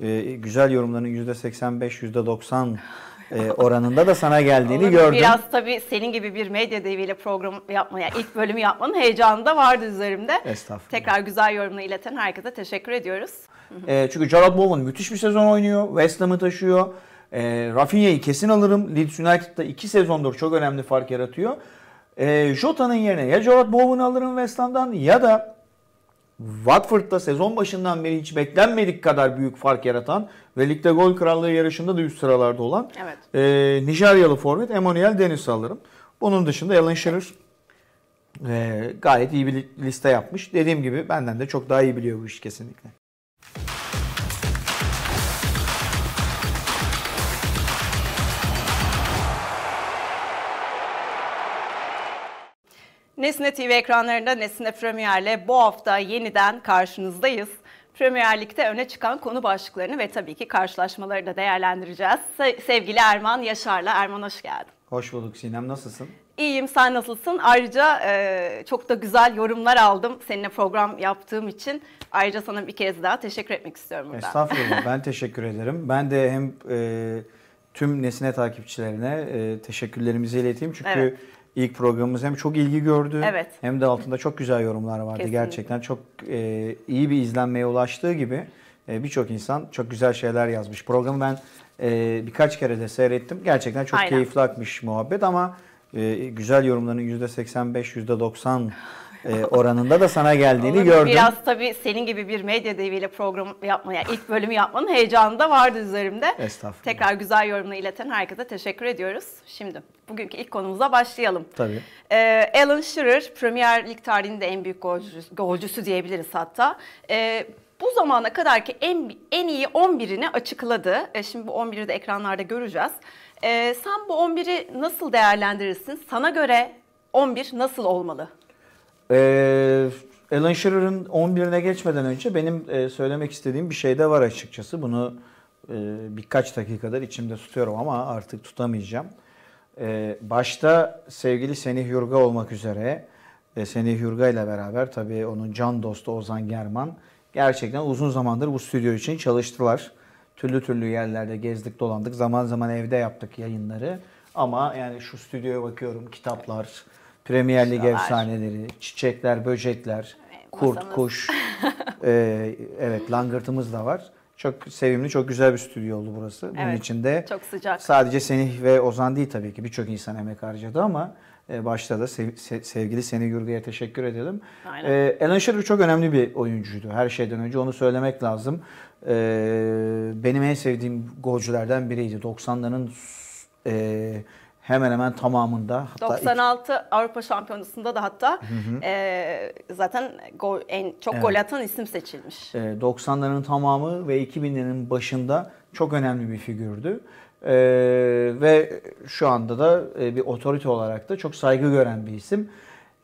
e, güzel yorumların %85, %90 e, oranında da sana geldiğini Onun gördüm. Biraz tabii senin gibi bir medya deviyle program yapmaya, ilk bölümü yapmanın heyecanı da vardı üzerimde. Estağfurullah. Tekrar güzel yorumunu ileten herkese teşekkür ediyoruz. e, çünkü Jarrod Bowen müthiş bir sezon oynuyor. West Ham'ı taşıyor. E, Rafinha'yı kesin alırım. Leeds United'da iki sezondur çok önemli fark yaratıyor. E, Jota'nın yerine ya Jarrod Bowen'ı alırım West Ham'dan ya da Watford'da sezon başından beri hiç beklenmedik kadar büyük fark yaratan ve ligde gol krallığı yarışında da üst sıralarda olan evet. e, Nijeryalı forvet Emmanuel Deniz alırım. Bunun dışında Alan Shearer e, gayet iyi bir liste yapmış. Dediğim gibi benden de çok daha iyi biliyor bu iş kesinlikle. Nesne TV ekranlarında Nesne Premier'le bu hafta yeniden karşınızdayız. Premier Lig'de öne çıkan konu başlıklarını ve tabii ki karşılaşmaları da değerlendireceğiz. Sevgili Erman Yaşar'la. Erman hoş geldin. Hoş bulduk Sinem. Nasılsın? İyiyim sen nasılsın? Ayrıca e, çok da güzel yorumlar aldım seninle program yaptığım için. Ayrıca sana bir kez daha teşekkür etmek istiyorum buradan. Estağfurullah ben teşekkür ederim. Ben de hem e, tüm Nesne takipçilerine e, teşekkürlerimizi ileteyim. Çünkü evet. İlk programımız hem çok ilgi gördü evet. hem de altında çok güzel yorumlar vardı. Kesinlikle. Gerçekten çok e, iyi bir izlenmeye ulaştığı gibi e, birçok insan çok güzel şeyler yazmış. Programı ben e, birkaç kere de seyrettim. Gerçekten çok Aynen. keyifli akmış muhabbet ama e, güzel yorumların %85, %90 e, oranında da sana geldiğini gördüm. Biraz tabii senin gibi bir medya deviyle program yapmaya, yani ilk bölümü yapmanın heyecanı da vardı üzerimde. Estağfurullah. Tekrar güzel yorumunu ileten herkese teşekkür ediyoruz. Şimdi bugünkü ilk konumuza başlayalım. Tabii. Ee, Alan Shearer, Premier Lig tarihinde en büyük golcüsü, golcüsü diyebiliriz hatta. Ee, bu zamana kadarki en, en iyi 11'ini açıkladı. E, şimdi bu 11'i de ekranlarda göreceğiz. E, sen bu 11'i nasıl değerlendirirsin? Sana göre 11 nasıl olmalı? Ee, Alan Shearer'ın 11'ine geçmeden önce benim e, söylemek istediğim bir şey de var açıkçası. Bunu e, birkaç dakikadır içimde tutuyorum ama artık tutamayacağım. E, başta sevgili Senih Yurga olmak üzere, e, Senih Yurga ile beraber tabii onun can dostu Ozan German gerçekten uzun zamandır bu stüdyo için çalıştılar. Türlü türlü yerlerde gezdik dolandık. Zaman zaman evde yaptık yayınları. Ama yani şu stüdyoya bakıyorum kitaplar, Premier Lig efsaneleri, çiçekler, böcekler, evet, kurt, kuş. ee, evet langırtımız da var. Çok sevimli, çok güzel bir stüdyo oldu burası. Bunun evet, için de çok sıcak. sadece Seni ve Ozan değil tabii ki birçok insan emek harcadı ama e, başta da sev, sevgili Seni Yurgu'ya teşekkür edelim. Aynen. Ee, Alan Shearer çok önemli bir oyuncuydu. Her şeyden önce onu söylemek lazım. Ee, benim en sevdiğim golcülerden biriydi. 90'ların e, hemen hemen tamamında. Hatta 96 ilk... Avrupa Şampiyonası'nda da hatta hı hı. E, zaten gol, en çok evet. gol atan isim seçilmiş. E, 90'ların tamamı ve 2000'lerin başında çok önemli bir figürdü. E, ve şu anda da e, bir otorite olarak da çok saygı gören bir isim.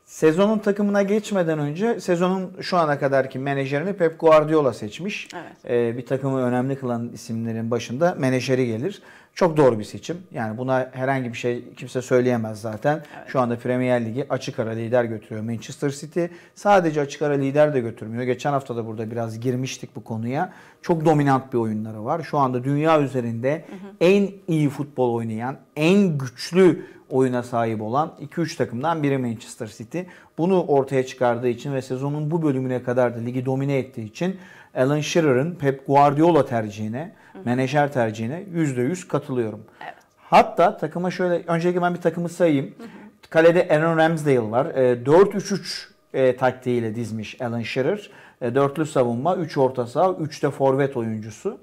Sezonun takımına geçmeden önce sezonun şu ana kadarki menajerini Pep Guardiola seçmiş. Evet. Ee, bir takımı önemli kılan isimlerin başında menajeri gelir. Çok doğru bir seçim. Yani buna herhangi bir şey kimse söyleyemez zaten. Evet. Şu anda Premier Ligi açık ara lider götürüyor Manchester City. Sadece açık ara lider de götürmüyor. Geçen hafta da burada biraz girmiştik bu konuya. Çok dominant bir oyunları var. Şu anda dünya üzerinde hı hı. en iyi futbol oynayan, en güçlü oyuna sahip olan 2-3 takımdan biri Manchester City. Bunu ortaya çıkardığı için ve sezonun bu bölümüne kadar da ligi domine ettiği için Alan Shearer'ın Pep Guardiola tercihine menajer tercihine %100 katılıyorum. Evet. Hatta takıma şöyle, öncelikle ben bir takımı sayayım. Hı hı. Kalede Aaron Ramsdale var. E, 4-3-3 e, taktiğiyle dizmiş Alan Shearer. E, dörtlü savunma, 3 orta saha, 3 de forvet oyuncusu.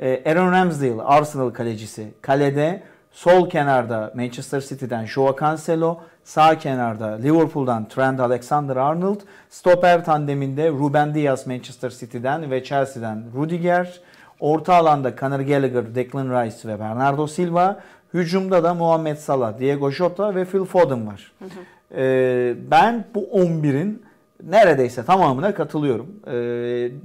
E, Aaron Ramsdale, Arsenal kalecisi. Kalede sol kenarda Manchester City'den Joao Cancelo, sağ kenarda Liverpool'dan Trent Alexander-Arnold, stoper tandeminde Ruben Dias Manchester City'den ve Chelsea'den Rudiger, Orta alanda Conor Gallagher, Declan Rice ve Bernardo Silva. Hücumda da Muhammed Salah, Diego Jota ve Phil Foden var. Hı hı. Ee, ben bu 11'in neredeyse tamamına katılıyorum. Ee,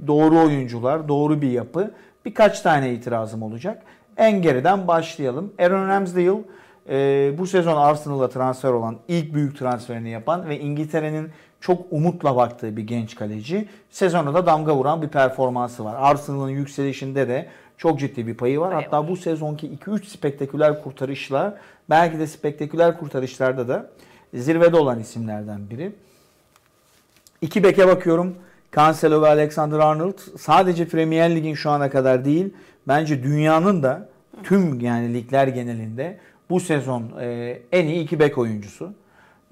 doğru oyuncular, doğru bir yapı. Birkaç tane itirazım olacak. En geriden başlayalım. Aaron Ramsdale e, bu sezon Arsenal'a transfer olan ilk büyük transferini yapan ve İngiltere'nin çok umutla baktığı bir genç kaleci. Sezona da damga vuran bir performansı var. Arsenal'ın yükselişinde de çok ciddi bir payı var. Hatta bu sezonki 2-3 spektaküler kurtarışlar belki de spektaküler kurtarışlarda da zirvede olan isimlerden biri. İki beke bakıyorum. Cancelo ve Alexander Arnold sadece Premier Lig'in şu ana kadar değil bence dünyanın da tüm yani ligler genelinde bu sezon e, en iyi iki bek oyuncusu.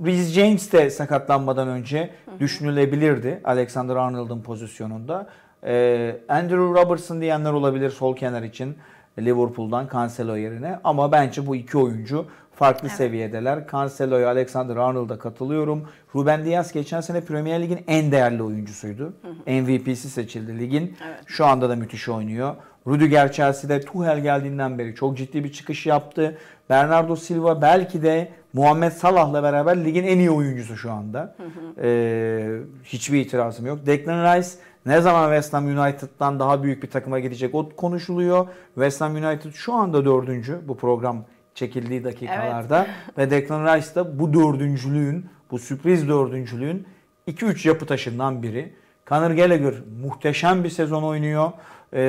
Reece James de sakatlanmadan önce düşünülebilirdi Alexander Arnold'un pozisyonunda. Ee, Andrew Robertson diyenler olabilir sol kenar için Liverpool'dan Cancelo yerine. Ama bence bu iki oyuncu farklı evet. seviyedeler. Cancelo'ya Alexander Arnold'a katılıyorum. Ruben Dias geçen sene Premier Lig'in en değerli oyuncusuydu. MVP'si seçildi ligin. Evet. Şu anda da müthiş oynuyor. Rüdiger Chelsea'de Tuhel geldiğinden beri çok ciddi bir çıkış yaptı. Bernardo Silva belki de Muhammed Salah'la beraber ligin en iyi oyuncusu şu anda. Ee, hiçbir itirazım yok. Declan Rice ne zaman West Ham United'dan daha büyük bir takıma gidecek o konuşuluyor. West Ham United şu anda dördüncü bu program çekildiği dakikalarda. Evet. Ve Declan Rice da bu dördüncülüğün, bu sürpriz dördüncülüğün 2-3 yapı taşından biri. Conor Gallagher muhteşem bir sezon oynuyor e,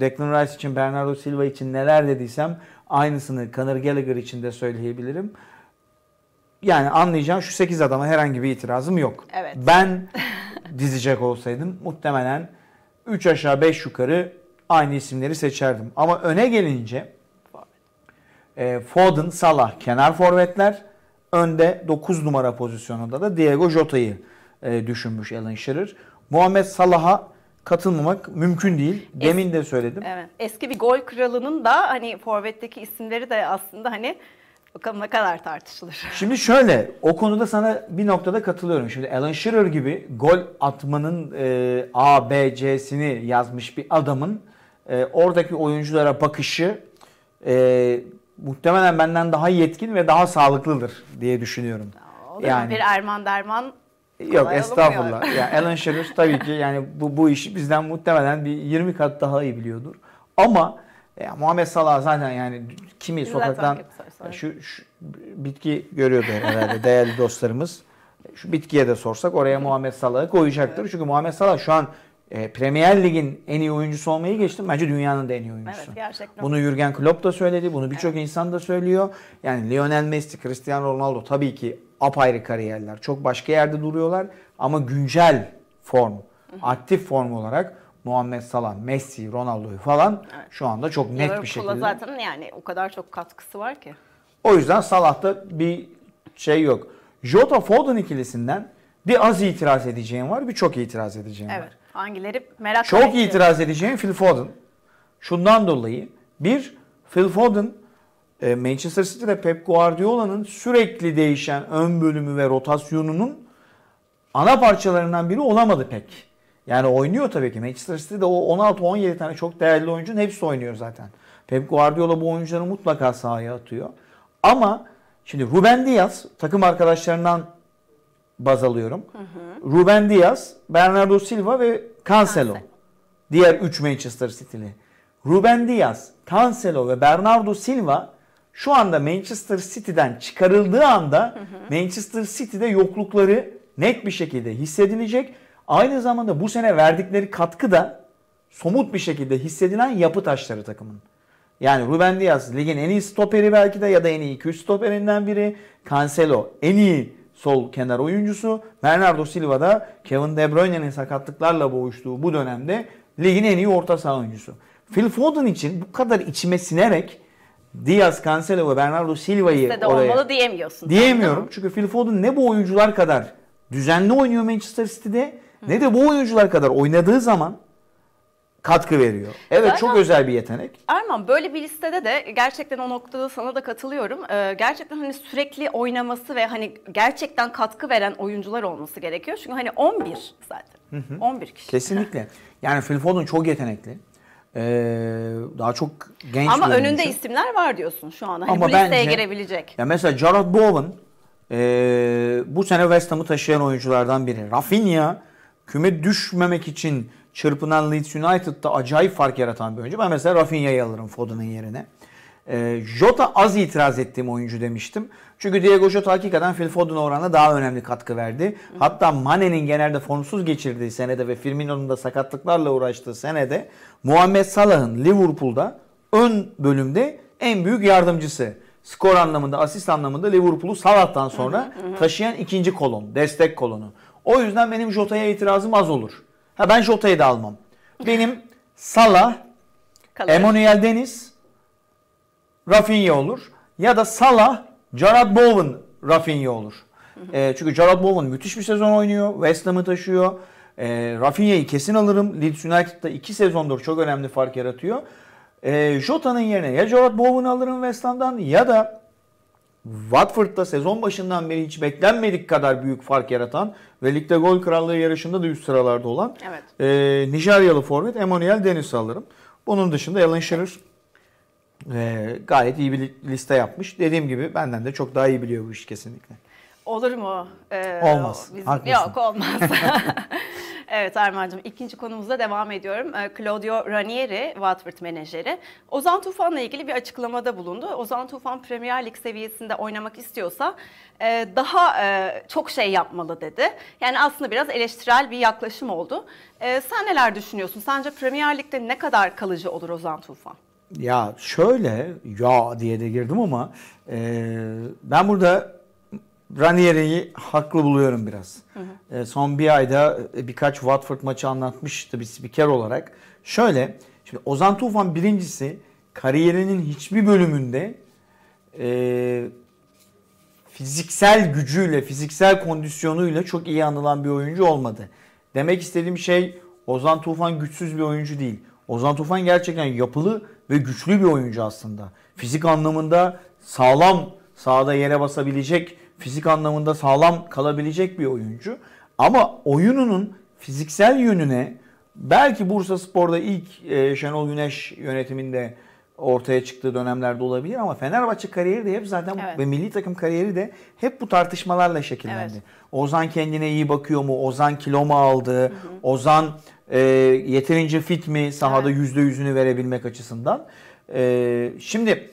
Declan Rice için, Bernardo Silva için neler dediysem aynısını Conor Gallagher için de söyleyebilirim. Yani anlayacağım şu 8 adama herhangi bir itirazım yok. Evet. Ben dizecek olsaydım muhtemelen 3 aşağı 5 yukarı aynı isimleri seçerdim. Ama öne gelince e, Foden, Salah kenar forvetler. Önde 9 numara pozisyonunda da Diego Jota'yı e, düşünmüş Alan Shearer. Muhammed Salah'a katılmamak mümkün değil. Demin es- de söyledim. Evet. Eski bir gol kralının da hani forvetteki isimleri de aslında hani Bakalım ne kadar tartışılır. Şimdi şöyle, o konuda sana bir noktada katılıyorum. Şimdi Alan Shearer gibi gol atmanın e, A, B, C'sini yazmış bir adamın e, oradaki oyunculara bakışı e, muhtemelen benden daha yetkin ve daha sağlıklıdır diye düşünüyorum. O yani. bir Erman Derman Yok Kolay estağfurullah. Ya yani Alan Shearer tabii ki yani bu bu işi bizden muhtemelen bir 20 kat daha iyi biliyordur. Ama ya Muhammed Salah zaten yani kimi Güzel sokaktan takip, şu, şu bitki görüyordu herhalde değerli dostlarımız. Şu bitkiye de sorsak oraya Muhammed Salah'ı koyacaktır. Evet. Çünkü Muhammed Salah şu an e, Premier Lig'in en iyi oyuncusu olmayı geçtim. Bence dünyanın da en iyi oyuncusu. Evet, gerçekten. Bunu Jürgen Klopp da söyledi. Bunu birçok evet. insan da söylüyor. Yani Lionel Messi, Cristiano Ronaldo tabii ki apayrı kariyerler. Çok başka yerde duruyorlar ama güncel form, aktif form olarak Muhammed Salah, Messi, Ronaldo'yu falan evet. şu anda çok net Liverpool'a bir şekilde. zaten yani o kadar çok katkısı var ki. O yüzden Salah'ta bir şey yok. Jota Foden ikilisinden bir az itiraz edeceğim var, bir çok itiraz edeceğim evet. var. Hangileri merak Çok itiraz edeceğim Phil Foden. Şundan dolayı bir Phil Foden e, Manchester City'de Pep Guardiola'nın sürekli değişen ön bölümü ve rotasyonunun ana parçalarından biri olamadı pek. Yani oynuyor tabii ki. Manchester City'de o 16-17 tane çok değerli oyuncunun hepsi oynuyor zaten. Pep Guardiola bu oyuncuları mutlaka sahaya atıyor. Ama şimdi Ruben Diaz takım arkadaşlarından baz alıyorum. Hı hı. Ruben Diaz, Bernardo Silva ve Cancelo. Cancelo. Diğer 3 Manchester City'li. Ruben Diaz, Cancelo ve Bernardo Silva şu anda Manchester City'den çıkarıldığı anda hı hı. Manchester City'de yoklukları net bir şekilde hissedilecek. Aynı zamanda bu sene verdikleri katkı da somut bir şekilde hissedilen yapı taşları takımın. Yani Ruben Diaz ligin en iyi stoperi belki de ya da en iyi 2 stoperinden biri. Cancelo en iyi sol kenar oyuncusu. Bernardo Silva da Kevin De Bruyne'nin sakatlıklarla boğuştuğu bu dönemde ligin en iyi orta saha oyuncusu. Phil Foden için bu kadar içime sinerek Diaz, Cancelo ve Bernardo Silva'yı oraya... olmalı diyemiyorsun. Diyemiyorum. Tamam. Çünkü Phil Foden ne bu oyuncular kadar düzenli oynuyor Manchester City'de Hı. ne de bu oyuncular kadar oynadığı zaman katkı veriyor. Evet Zaten, çok özel bir yetenek. Erman böyle bir listede de gerçekten o noktada sana da katılıyorum. Ee, gerçekten hani sürekli oynaması ve hani gerçekten katkı veren oyuncular olması gerekiyor. Çünkü hani 11 zaten. Hı hı. 11 kişi. Kesinlikle. yani Phil Foden çok yetenekli. Ee, daha çok genç Ama önünde için. isimler var diyorsun şu anda. Hani Ama bu listeye bence, girebilecek. Ya mesela Jared Bowen e, bu sene West Ham'ı taşıyan oyunculardan biri. Rafinha küme düşmemek için çırpınan Leeds United'da acayip fark yaratan bir oyuncu. Ben mesela Rafinha'yı alırım Foden'ın yerine. E, Jota az itiraz ettiğim oyuncu demiştim. Çünkü Diego Jota hakikaten Phil Foden oranına daha önemli katkı verdi. Hatta Mane'nin genelde formsuz geçirdiği senede ve Firmino'nun da sakatlıklarla uğraştığı senede Muhammed Salah'ın Liverpool'da ön bölümde en büyük yardımcısı. Skor anlamında, asist anlamında Liverpool'u Salah'tan sonra taşıyan ikinci kolon, destek kolonu. O yüzden benim Jota'ya itirazım az olur. Ha ben Jota'yı da almam. Benim Salah, Emmanuel Deniz, Rafinha olur. Ya da Salah, Jarrod Bowen Rafinha olur. E, çünkü Jarrod Bowen müthiş bir sezon oynuyor. West Ham'ı taşıyor. E, Rafinha'yı kesin alırım. Leeds United'da iki sezondur çok önemli fark yaratıyor. E, Jota'nın yerine ya Jarrod Bowen'ı alırım West Ham'dan ya da Watford'da sezon başından beri hiç beklenmedik kadar büyük fark yaratan ve ligde gol krallığı yarışında da üst sıralarda olan evet. e, Nijeryalı forvet Emmanuel Dennis alırım. Bunun dışında Alan Shearer e, gayet iyi bir liste yapmış. Dediğim gibi benden de çok daha iyi biliyor bu iş kesinlikle. Olur mu? Ee, olmaz. Bizim, yok olmaz. evet Erman'cığım ikinci konumuzda devam ediyorum. Ee, Claudio Ranieri, Watford menajeri. Ozan Tufan'la ilgili bir açıklamada bulundu. Ozan Tufan Premier Lig seviyesinde oynamak istiyorsa e, daha e, çok şey yapmalı dedi. Yani aslında biraz eleştirel bir yaklaşım oldu. E, sen neler düşünüyorsun? Sence Premier Lig'de ne kadar kalıcı olur Ozan Tufan? Ya şöyle ya diye de girdim ama e, ben burada Ranieri'yi haklı buluyorum biraz. Hı hı. E, son bir ayda e, birkaç Watford maçı anlatmıştı bir spiker olarak. Şöyle şimdi Ozan Tufan birincisi kariyerinin hiçbir bölümünde e, fiziksel gücüyle, fiziksel kondisyonuyla çok iyi anılan bir oyuncu olmadı. Demek istediğim şey Ozan Tufan güçsüz bir oyuncu değil. Ozan Tufan gerçekten yapılı ve güçlü bir oyuncu aslında. Fizik anlamında sağlam sahada yere basabilecek, fizik anlamında sağlam kalabilecek bir oyuncu. Ama oyununun fiziksel yönüne belki Bursa Spor'da ilk e, Şenol Güneş yönetiminde ortaya çıktığı dönemlerde olabilir ama Fenerbahçe kariyeri de hep zaten evet. ve milli takım kariyeri de hep bu tartışmalarla şekillendi. Evet. Ozan kendine iyi bakıyor mu? Ozan kilo mu aldı? Hı hı. Ozan e, yeterince fit mi sahada yüzde yüzünü verebilmek açısından. E, şimdi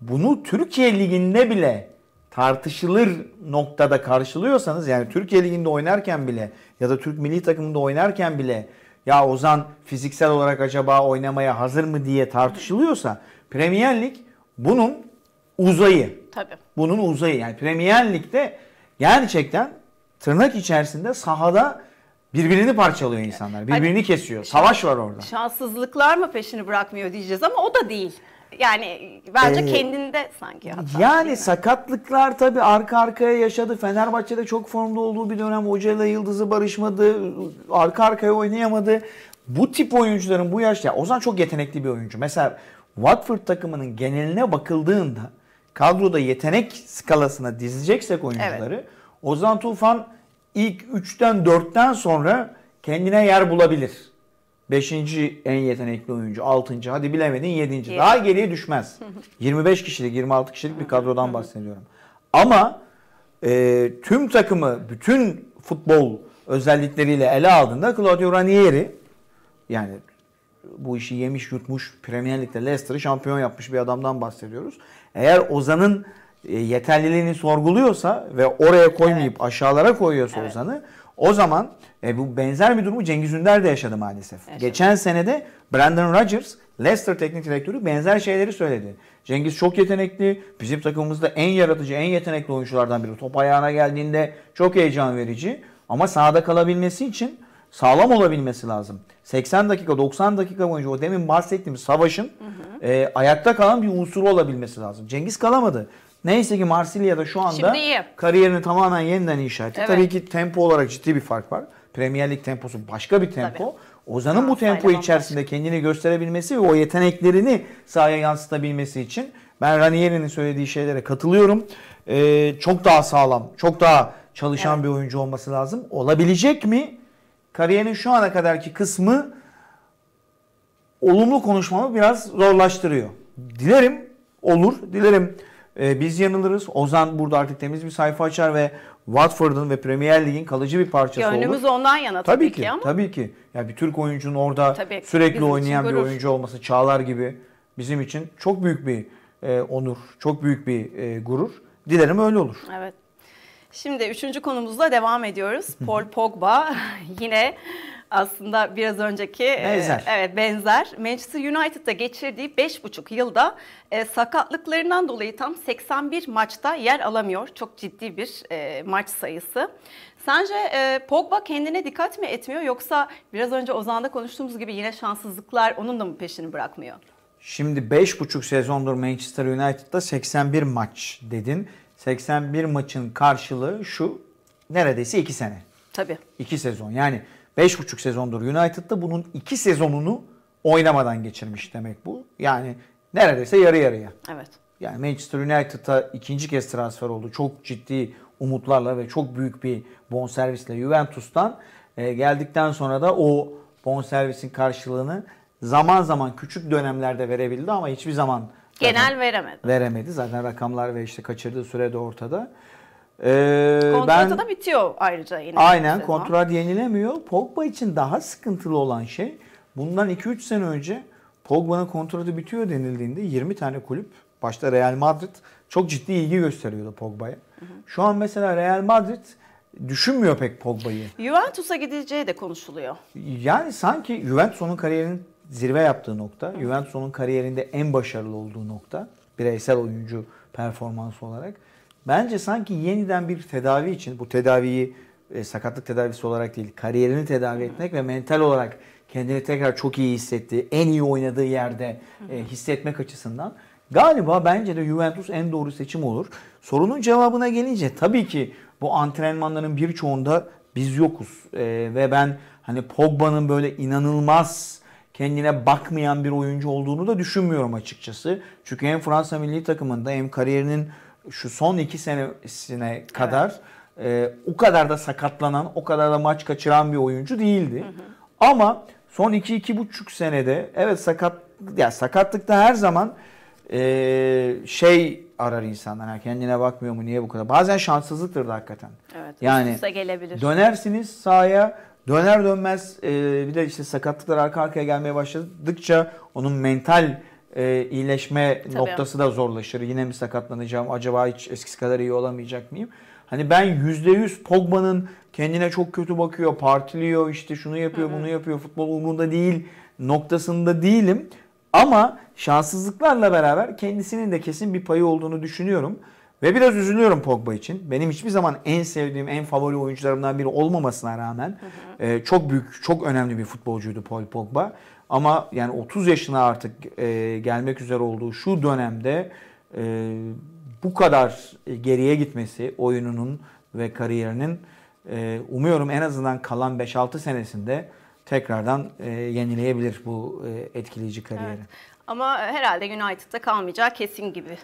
bunu Türkiye Ligi'nde bile tartışılır noktada karşılıyorsanız yani Türkiye Ligi'nde oynarken bile ya da Türk milli takımında oynarken bile ya Ozan fiziksel olarak acaba oynamaya hazır mı diye tartışılıyorsa Premier Lig bunun uzayı. Tabii. Bunun uzayı. Yani Premier Lig'de gerçekten tırnak içerisinde sahada Birbirini parçalıyor insanlar. Birbirini hani, kesiyor. Savaş var orada. Şanssızlıklar mı peşini bırakmıyor diyeceğiz ama o da değil. Yani bence ee, kendinde sanki hatta. Yani sakatlıklar tabii arka arkaya yaşadı. Fenerbahçe'de çok formda olduğu bir dönem Hoca ile Yıldız'ı barışmadı. Arka arkaya oynayamadı. Bu tip oyuncuların bu yaşta Ozan çok yetenekli bir oyuncu. Mesela Watford takımının geneline bakıldığında kadroda yetenek skalasına dizeceksek oyuncuları evet. Ozan Tufan ilk 3'ten 4'ten sonra kendine yer bulabilir. 5. en yetenekli oyuncu, 6. hadi bilemedin 7. Daha geriye düşmez. 25 kişilik, 26 kişilik bir kadrodan bahsediyorum. Ama e, tüm takımı bütün futbol özellikleriyle ele aldığında Claudio Ranieri yani bu işi yemiş yutmuş Premier Lig'de Leicester'ı şampiyon yapmış bir adamdan bahsediyoruz. Eğer Ozan'ın e, yeterliliğini sorguluyorsa ve oraya koymayıp evet. aşağılara koyuyorsa evet. Ozan'ı o zaman e, bu benzer bir durumu Cengiz Ünder de yaşadı maalesef. Yaşadım. Geçen senede Brandon Rodgers Leicester teknik direktörü benzer şeyleri söyledi. Cengiz çok yetenekli. Bizim takımımızda en yaratıcı, en yetenekli oyunculardan biri. Top ayağına geldiğinde çok heyecan verici. Ama sahada kalabilmesi için sağlam olabilmesi lazım. 80 dakika, 90 dakika boyunca o demin bahsettiğim savaşın hı hı. E, ayakta kalan bir unsuru olabilmesi lazım. Cengiz kalamadı. Neyse ki Marsilya'da şu anda kariyerini tamamen yeniden inşa etti. Evet. Tabii ki tempo olarak ciddi bir fark var. Premier Lig temposu başka bir tempo. Tabii. Ozan'ın ha, bu tempo içerisinde başka. kendini gösterebilmesi ve o yeteneklerini sahaya yansıtabilmesi için ben Ranieri'nin söylediği şeylere katılıyorum. Ee, çok daha sağlam, çok daha çalışan evet. bir oyuncu olması lazım. Olabilecek mi? Kariyerin şu ana kadarki kısmı olumlu konuşmamı biraz zorlaştırıyor. Dilerim olur. Dilerim ee, biz yanılırız. Ozan burada artık temiz bir sayfa açar ve Watford'un ve Premier Lig'in kalıcı bir parçası ya olur. Önümüz ondan yana tabii, tabii ki, ki ama. Tabii ki. Ya bir Türk oyuncunun orada tabii, sürekli oynayan bir oyuncu olması Çağlar gibi bizim için çok büyük bir e, onur, çok büyük bir e, gurur. Dilerim öyle olur. Evet. Şimdi üçüncü konumuzla devam ediyoruz. Paul Pogba yine aslında biraz önceki e, benzer. E, evet benzer. Manchester United'da geçirdiği 5,5 yılda e, sakatlıklarından dolayı tam 81 maçta yer alamıyor. Çok ciddi bir e, maç sayısı. Sence e, Pogba kendine dikkat mi etmiyor yoksa biraz önce Ozan'da konuştuğumuz gibi yine şanssızlıklar onun da mı peşini bırakmıyor? Şimdi 5,5 sezondur Manchester United'da 81 maç dedin. 81 maçın karşılığı şu neredeyse 2 sene. Tabii. 2 sezon. Yani 5,5 sezondur United'da bunun 2 sezonunu oynamadan geçirmiş demek bu. Yani neredeyse yarı yarıya. Evet. Yani Manchester United'a ikinci kez transfer oldu. Çok ciddi umutlarla ve çok büyük bir bonservisle Juventus'tan e, geldikten sonra da o bonservisin karşılığını zaman zaman küçük dönemlerde verebildi ama hiçbir zaman Genel veremedi. Veremedi. Zaten rakamlar ve işte kaçırdığı süre de ortada. Ee, ben, da bitiyor ayrıca yine. Aynen kontrat yenilemiyor. Pogba için daha sıkıntılı olan şey bundan 2-3 sene önce Pogba'nın kontratı bitiyor denildiğinde 20 tane kulüp başta Real Madrid çok ciddi ilgi gösteriyordu Pogba'ya. Şu an mesela Real Madrid düşünmüyor pek Pogba'yı. Juventus'a gideceği de konuşuluyor. Yani sanki Juventus onun kariyerinin zirve yaptığı nokta, Juventus onun kariyerinde en başarılı olduğu nokta bireysel oyuncu performansı olarak. Bence sanki yeniden bir tedavi için bu tedaviyi e, sakatlık tedavisi olarak değil, kariyerini tedavi etmek ve mental olarak kendini tekrar çok iyi hissettiği, en iyi oynadığı yerde e, hissetmek açısından galiba bence de Juventus en doğru seçim olur. Sorunun cevabına gelince tabii ki bu antrenmanların birçoğunda biz yokuz e, ve ben hani Pogba'nın böyle inanılmaz kendine bakmayan bir oyuncu olduğunu da düşünmüyorum açıkçası. Çünkü hem Fransa milli takımında hem kariyerinin şu son iki senesine kadar evet. e, o kadar da sakatlanan, o kadar da maç kaçıran bir oyuncu değildi. Hı hı. Ama son iki iki buçuk senede evet sakat ya sakatlıkta her zaman e, şey arar insanlar. Yani kendine bakmıyor mu niye bu kadar? Bazen şanssızlıktır da hakikaten. Evet. Yani gelebilir. dönersiniz sahaya döner dönmez e, bir de işte sakatlıklar arka arkaya gelmeye başladıkça onun mental e, iyileşme Tabii. noktası da zorlaşır. Yine mi sakatlanacağım? Acaba hiç eskisi kadar iyi olamayacak mıyım? Hani ben %100 Pogba'nın kendine çok kötü bakıyor, partiliyor, işte şunu yapıyor, Hı-hı. bunu yapıyor, futbol umurunda değil noktasında değilim. Ama şanssızlıklarla beraber kendisinin de kesin bir payı olduğunu düşünüyorum. Ve biraz üzülüyorum Pogba için. Benim hiçbir zaman en sevdiğim, en favori oyuncularımdan biri olmamasına rağmen hı hı. E, çok büyük, çok önemli bir futbolcuydu Paul Pogba. Ama yani 30 yaşına artık e, gelmek üzere olduğu şu dönemde e, bu kadar e, geriye gitmesi oyununun ve kariyerinin e, umuyorum en azından kalan 5-6 senesinde tekrardan e, yenileyebilir bu e, etkileyici kariyeri. Evet. Ama herhalde United'da kalmayacağı kesin gibi.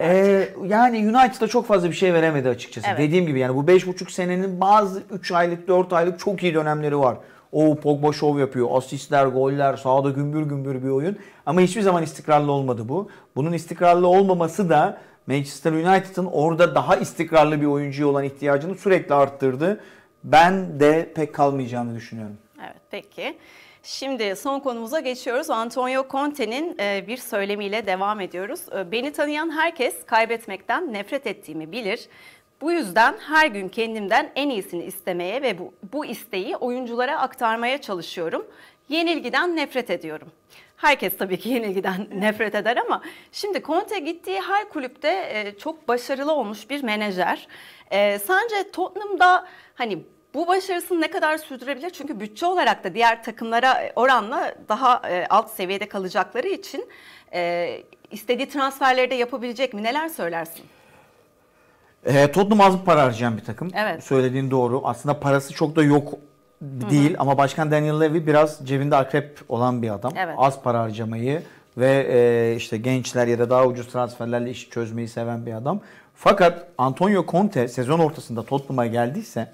Ee, yani United'a çok fazla bir şey veremedi açıkçası. Evet. Dediğim gibi yani bu 5,5 senenin bazı 3 aylık 4 aylık çok iyi dönemleri var o Pogba şov yapıyor. Asistler, goller, sahada gümbür gümbür bir oyun. Ama hiçbir zaman istikrarlı olmadı bu. Bunun istikrarlı olmaması da Manchester United'ın orada daha istikrarlı bir oyuncuya olan ihtiyacını sürekli arttırdı. Ben de pek kalmayacağını düşünüyorum. Evet peki. Şimdi son konumuza geçiyoruz. Antonio Conte'nin e, bir söylemiyle devam ediyoruz. E, beni tanıyan herkes kaybetmekten nefret ettiğimi bilir. Bu yüzden her gün kendimden en iyisini istemeye ve bu, bu isteği oyunculara aktarmaya çalışıyorum. Yenilgiden nefret ediyorum. Herkes tabii ki yenilgiden nefret eder ama şimdi Conte gittiği her kulüpte e, çok başarılı olmuş bir menajer. E, sence Tottenham'da hani bu başarısını ne kadar sürdürebilir? Çünkü bütçe olarak da diğer takımlara e, oranla daha e, alt seviyede kalacakları için istediği transferleri de yapabilecek mi? Neler söylersin? E, Tottenham az para harcayan bir takım. Evet. Söylediğin doğru. Aslında parası çok da yok değil Hı-hı. ama Başkan Daniel Levy biraz cebinde akrep olan bir adam. Evet. Az para harcamayı ve e, işte gençler ya da daha ucuz transferlerle işi çözmeyi seven bir adam. Fakat Antonio Conte sezon ortasında Tottenham'a geldiyse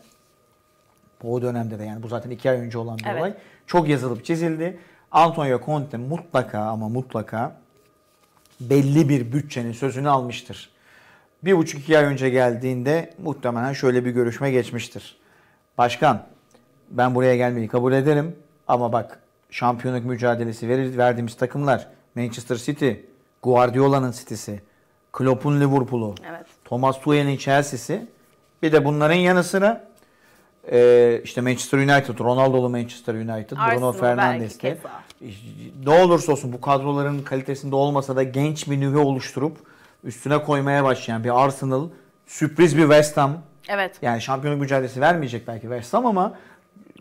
bu dönemde de yani bu zaten iki ay önce olan bir evet. olay. Çok yazılıp çizildi. Antonio Conte mutlaka ama mutlaka belli bir bütçenin sözünü almıştır bir buçuk iki ay önce geldiğinde muhtemelen şöyle bir görüşme geçmiştir. Başkan ben buraya gelmeyi kabul ederim ama bak şampiyonluk mücadelesi verir, verdiğimiz takımlar Manchester City, Guardiola'nın City'si, Klopp'un Liverpool'u, evet. Thomas Tuchel'in Chelsea'si bir de bunların yanı sıra e, işte Manchester United, Ronaldo'lu Manchester United, Arsenal Bruno Fernandes'te. Ne olursa olsun bu kadroların kalitesinde olmasa da genç bir nüve oluşturup üstüne koymaya başlayan bir Arsenal, sürpriz bir West Ham. Evet. Yani şampiyonluk mücadelesi vermeyecek belki West Ham ama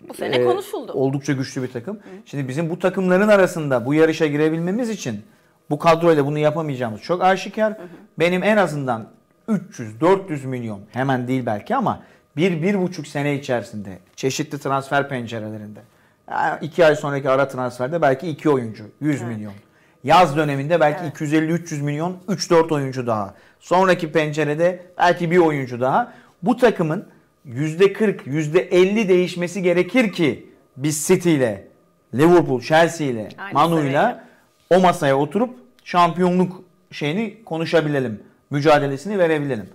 bu sene e, konuşuldu. Oldukça güçlü bir takım. Hı. Şimdi bizim bu takımların arasında bu yarışa girebilmemiz için bu kadroyla bunu yapamayacağımız çok aşikar. Hı hı. Benim en azından 300-400 milyon hemen değil belki ama bir bir buçuk sene içerisinde çeşitli transfer pencerelerinde e, iki ay sonraki ara transferde belki iki oyuncu 100 evet. milyon. Yaz döneminde belki evet. 250-300 milyon 3-4 oyuncu daha. Sonraki pencerede belki bir oyuncu daha. Bu takımın %40, %50 değişmesi gerekir ki biz City ile, Liverpool, Chelsea ile, Manu ile o masaya oturup şampiyonluk şeyini konuşabilelim. Mücadelesini verebilelim.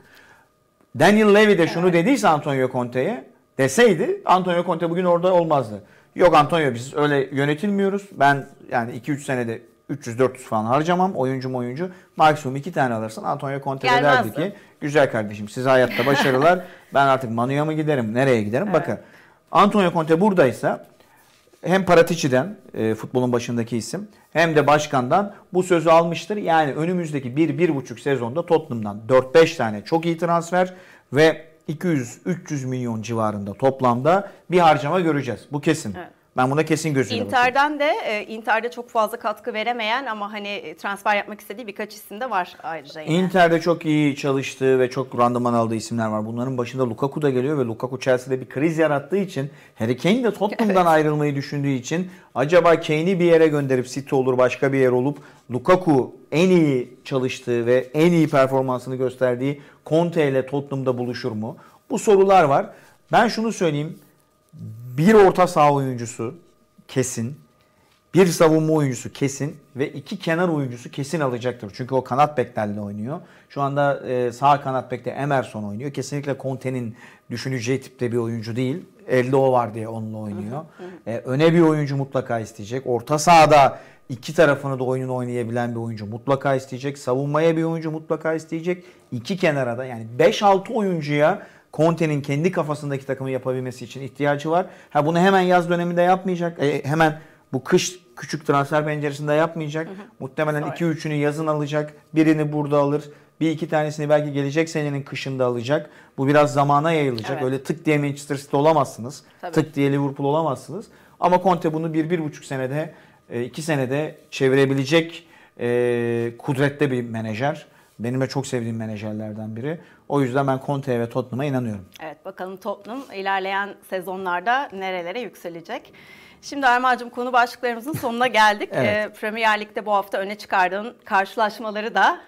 Daniel Levy de şunu evet. dediyse Antonio Conte'ye deseydi Antonio Conte bugün orada olmazdı. Yok Antonio biz öyle yönetilmiyoruz. Ben yani 2-3 senede 300-400 falan harcamam. Oyuncum oyuncu. Maksimum iki tane alırsan Antonio Conte derdi ki güzel kardeşim siz hayatta başarılar. ben artık Manu'ya mı giderim? Nereye giderim? Evet. Bakın. Antonio Conte buradaysa hem Paratici'den e, futbolun başındaki isim hem de başkandan bu sözü almıştır. Yani önümüzdeki 1-1,5 sezonda Tottenham'dan 4-5 tane çok iyi transfer ve 200-300 milyon civarında toplamda bir harcama göreceğiz. Bu kesin. Evet. Ben buna kesin gözüyle Inter'den de e, Inter'de çok fazla katkı veremeyen ama hani e, transfer yapmak istediği birkaç isim de var ayrıca. Yine. Inter'de çok iyi çalıştığı ve çok randıman aldığı isimler var. Bunların başında Lukaku da geliyor ve Lukaku Chelsea'de bir kriz yarattığı için Harry Kane de Tottenham'dan evet. ayrılmayı düşündüğü için acaba Kane'i bir yere gönderip City olur başka bir yer olup Lukaku en iyi çalıştığı ve en iyi performansını gösterdiği Conte ile Tottenham'da buluşur mu? Bu sorular var. Ben şunu söyleyeyim bir orta saha oyuncusu kesin, bir savunma oyuncusu kesin ve iki kenar oyuncusu kesin alacaktır. Çünkü o kanat beklerle oynuyor. Şu anda e, sağ kanat bekte Emerson oynuyor. Kesinlikle Conte'nin düşüneceği tipte bir oyuncu değil. Elde o var diye onunla oynuyor. e, öne bir oyuncu mutlaka isteyecek. Orta sahada iki tarafını da oyunu oynayabilen bir oyuncu mutlaka isteyecek. Savunmaya bir oyuncu mutlaka isteyecek. İki kenara da yani 5-6 oyuncuya Conte'nin kendi kafasındaki takımı yapabilmesi için ihtiyacı var. Ha bunu hemen yaz döneminde yapmayacak. E, hemen bu kış küçük transfer penceresinde yapmayacak. Hı hı. Muhtemelen 2 üçünü yazın alacak. Birini burada alır. Bir iki tanesini belki gelecek senenin kışında alacak. Bu biraz zamana yayılacak. Evet. Öyle tık diye Manchester City olamazsınız. Tabii. Tık diye Liverpool olamazsınız. Ama Conte bunu bir, bir buçuk senede, e, iki senede çevirebilecek e, kudrette bir menajer. Benime çok sevdiğim menajerlerden biri. O yüzden ben Conte'ye ve Tottenham'a inanıyorum. Evet bakalım Tottenham ilerleyen sezonlarda nerelere yükselecek. Şimdi Erma'cığım konu başlıklarımızın sonuna geldik. evet. e, Premier Lig'de bu hafta öne çıkardığın karşılaşmaları da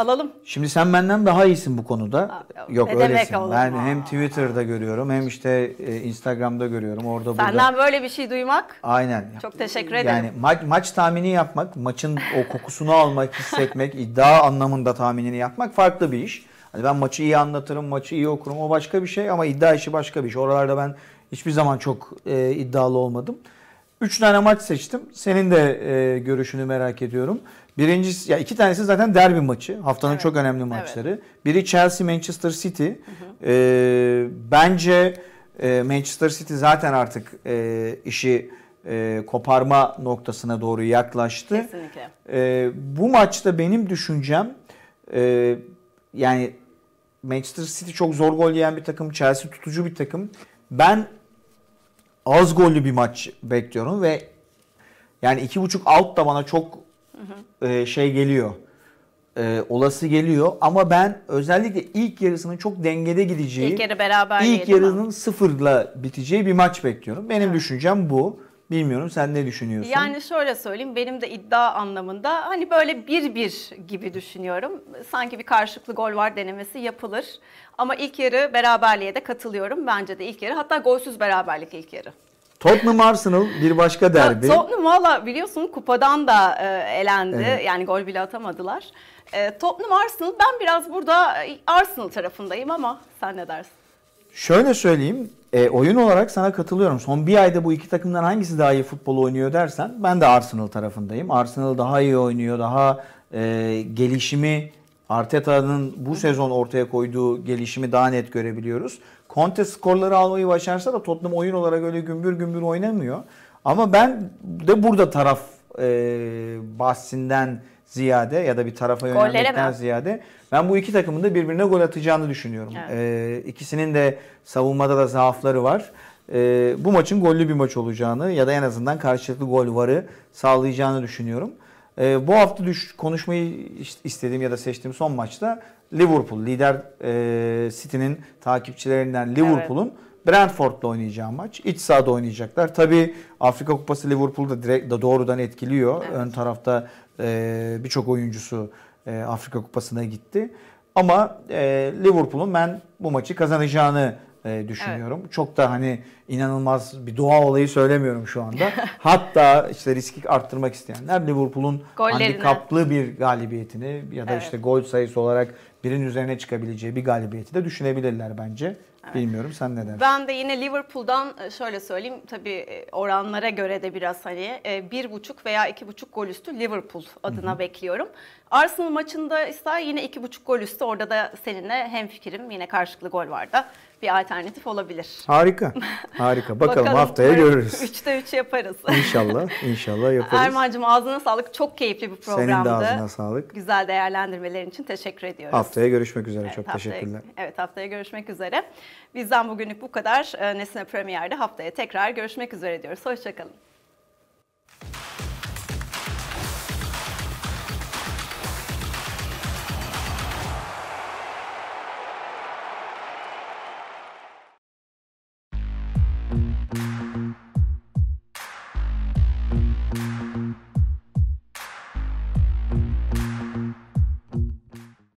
Alalım. Şimdi sen benden daha iyisin bu konuda. Abi, yok ne öylesin. ben hem Twitter'da görüyorum hem işte e, Instagram'da görüyorum. Orada Senden burada. Senden böyle bir şey duymak. Aynen. Çok teşekkür ederim. Yani ma- maç tahmini yapmak, maçın o kokusunu almak, hissetmek, iddia anlamında tahminini yapmak farklı bir iş. Hani ben maçı iyi anlatırım, maçı iyi okurum o başka bir şey ama iddia işi başka bir şey. Oralarda ben hiçbir zaman çok e, iddialı olmadım. Üç tane maç seçtim. Senin de e, görüşünü merak ediyorum. Birincisi ya iki tanesi zaten derbi maçı. Haftanın evet. çok önemli maçları. Evet. Biri Chelsea Manchester City. Hı hı. E, bence e, Manchester City zaten artık e, işi e, koparma noktasına doğru yaklaştı. Kesinlikle. E, bu maçta benim düşüncem e, yani Manchester City çok zor gol yiyen bir takım, Chelsea tutucu bir takım. Ben az gollü bir maç bekliyorum ve yani iki buçuk alt da bana çok hı e, hı. şey geliyor. E, olası geliyor ama ben özellikle ilk yarısının çok dengede gideceği, ilk yarı beraber ilk yarısının sıfırla biteceği bir maç bekliyorum. Benim evet. düşüncem bu. Bilmiyorum sen ne düşünüyorsun? Yani şöyle söyleyeyim benim de iddia anlamında hani böyle bir bir gibi düşünüyorum. Sanki bir karşılıklı gol var denemesi yapılır. Ama ilk yarı beraberliğe de katılıyorum. Bence de ilk yarı hatta golsüz beraberlik ilk yarı. Tottenham Arsenal bir başka derbi. Tottenham valla biliyorsun kupadan da e, elendi. Evet. Yani gol bile atamadılar. E, Tottenham Arsenal ben biraz burada e, Arsenal tarafındayım ama sen ne dersin? Şöyle söyleyeyim e, oyun olarak sana katılıyorum. Son bir ayda bu iki takımdan hangisi daha iyi futbol oynuyor dersen ben de Arsenal tarafındayım. Arsenal daha iyi oynuyor, daha e, gelişimi Arteta'nın bu sezon ortaya koyduğu gelişimi daha net görebiliyoruz. Conte skorları almayı başarsa da Tottenham oyun olarak öyle gümbür gümbür oynamıyor. Ama ben de burada taraf e, bahsinden ziyade ya da bir tarafa yönelmekten ziyade ben bu iki takımın da birbirine gol atacağını düşünüyorum. Evet. Ee, ikisinin de savunmada da zaafları var. Ee, bu maçın gollü bir maç olacağını ya da en azından karşılıklı gol varı sağlayacağını düşünüyorum. Ee, bu hafta düş konuşmayı istediğim ya da seçtiğim son maçta Liverpool lider e, City'nin takipçilerinden Liverpool'un evet Brentford'la oynayacağı maç. İç sahada oynayacaklar. Tabii Afrika Kupası Liverpool'da direkt da doğrudan etkiliyor. Evet. Ön tarafta e, birçok oyuncusu e, Afrika Kupası'na gitti. Ama e, Liverpool'un ben bu maçı kazanacağını e, düşünüyorum. Evet. Çok da hani inanılmaz bir doğa olayı söylemiyorum şu anda. Hatta işte riski arttırmak isteyenler Liverpool'un handikaplı bir galibiyetini ya da evet. işte gol sayısı olarak birinin üzerine çıkabileceği bir galibiyeti de düşünebilirler bence. Evet. Bilmiyorum sen ne dersin? Ben de yine Liverpool'dan e, şöyle söyleyeyim tabii e, oranlara göre de biraz hani e, bir buçuk veya iki buçuk gol üstü Liverpool adına Hı-hı. bekliyorum. Arsenal maçında ise yine iki buçuk gol üstü orada da seninle hem fikrim yine karşılıklı gol vardı bir alternatif olabilir. Harika. Harika. Bakalım, Bakalım haftaya görürüz. Üçte üç yaparız. İnşallah. İnşallah yaparız. Erman'cığım ağzına sağlık. Çok keyifli bir programdı. Senin de ağzına sağlık. Güzel değerlendirmelerin için teşekkür ediyoruz. Haftaya görüşmek üzere. Evet, Çok haftaya, teşekkürler. Evet haftaya görüşmek üzere. Bizden bugünlük bu kadar. Ee, Nesne Premier'de haftaya tekrar görüşmek üzere diyoruz. Hoşçakalın.